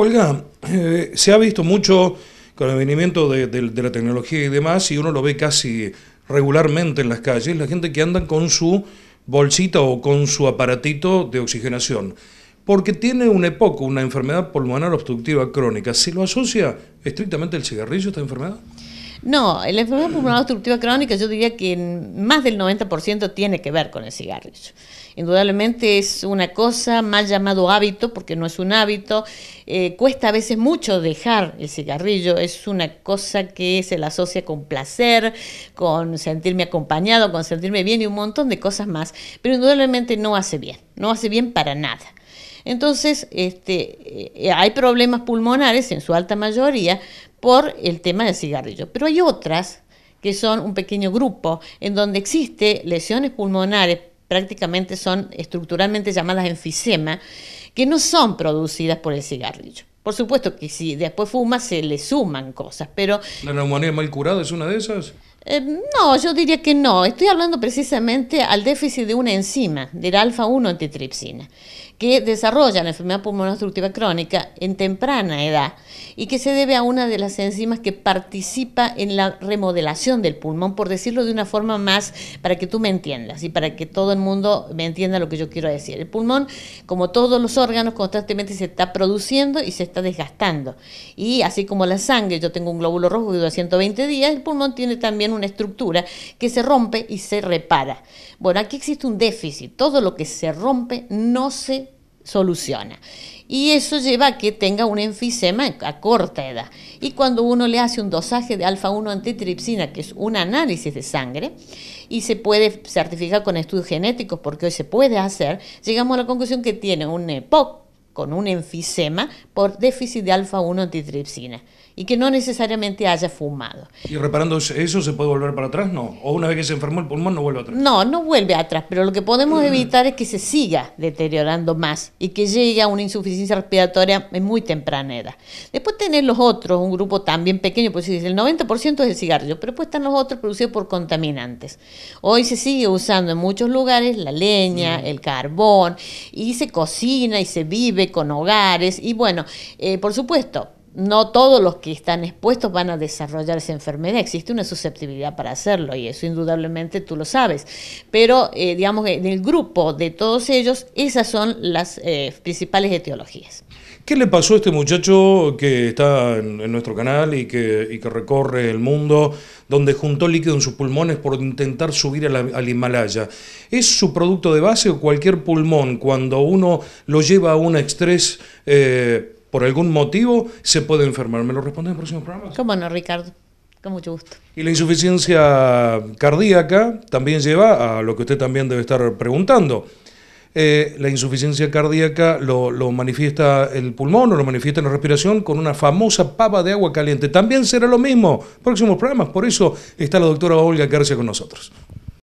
Olga, eh, se ha visto mucho con el venimiento de, la tecnología y demás, y uno lo ve casi regularmente en las calles, la gente que andan con su bolsita o con su aparatito de oxigenación, porque tiene un EPOC, una enfermedad pulmonar obstructiva crónica. ¿Se lo asocia estrictamente el cigarrillo esta enfermedad? No, el enfermedad pulmonar obstructiva crónica yo diría que más del 90% tiene que ver con el cigarrillo. Indudablemente es una cosa mal llamado hábito, porque no es un hábito. Eh, cuesta a veces mucho dejar el cigarrillo, es una cosa que se la asocia con placer, con sentirme acompañado, con sentirme bien y un montón de cosas más, pero indudablemente no hace bien, no hace bien para nada. Entonces, este, eh, hay problemas pulmonares en su alta mayoría por el tema del cigarrillo. Pero hay otras que son un pequeño grupo en donde existen lesiones pulmonares, prácticamente son estructuralmente llamadas enfisema, que no son producidas por el cigarrillo. Por supuesto que si después fuma se le suman cosas, pero... ¿La neumonía mal curada es una de esas? Eh, no, yo diría que no. Estoy hablando precisamente al déficit de una enzima, del alfa-1 antitripsina, que desarrolla la enfermedad pulmonar obstructiva crónica en temprana edad y que se debe a una de las enzimas que participa en la remodelación del pulmón, por decirlo de una forma más para que tú me entiendas y para que todo el mundo me entienda lo que yo quiero decir. El pulmón, como todos los órganos, constantemente se está produciendo y se está desgastando. Y así como la sangre, yo tengo un glóbulo rojo que dura 120 días, el pulmón tiene también una estructura que se rompe y se repara. Bueno, aquí existe un déficit, todo lo que se rompe no se soluciona. Y eso lleva a que tenga un enfisema a corta edad. Y cuando uno le hace un dosaje de alfa-1 antitripsina, que es un análisis de sangre, y se puede certificar con estudios genéticos, porque hoy se puede hacer, llegamos a la conclusión que tiene un EPOC, eh, con un enfisema por déficit de alfa-1 antitripsina y que no necesariamente haya fumado. ¿Y reparando eso se puede volver para atrás? No. ¿O una vez que se enfermó el pulmón no vuelve atrás? No, no vuelve atrás, pero lo que podemos evitar es que se siga deteriorando más y que llegue a una insuficiencia respiratoria en muy temprana edad. Después tener los otros, un grupo también pequeño, pues el 90% es el cigarrillo, pero después están los otros producidos por contaminantes. Hoy se sigue usando en muchos lugares la leña, mm. el carbón, y se cocina y se vive con hogares y bueno, eh, por supuesto, no todos los que están expuestos van a desarrollar esa enfermedad, existe una susceptibilidad para hacerlo y eso indudablemente tú lo sabes, pero digamos eh, digamos, en el grupo de todos ellos, esas son las eh, principales etiologías. ¿Qué le pasó a este muchacho que está en, nuestro canal y que, recorre el mundo, donde juntó líquido en sus pulmones por intentar subir al Himalaya? ¿Es su producto de base o cualquier pulmón, cuando uno lo lleva a un estrés eh, por algún motivo, se puede enfermar? ¿Me lo responde en el próximo programa? ¿Cómo no, Ricardo? Con mucho gusto. Y la insuficiencia cardíaca también lleva a lo que usted también debe estar preguntando. Eh, la insuficiencia cardíaca lo, manifiesta el pulmón o lo manifiesta la respiración con una famosa pava de agua caliente. También será lo mismo. Próximos programas. Por eso está la doctora Olga García con nosotros.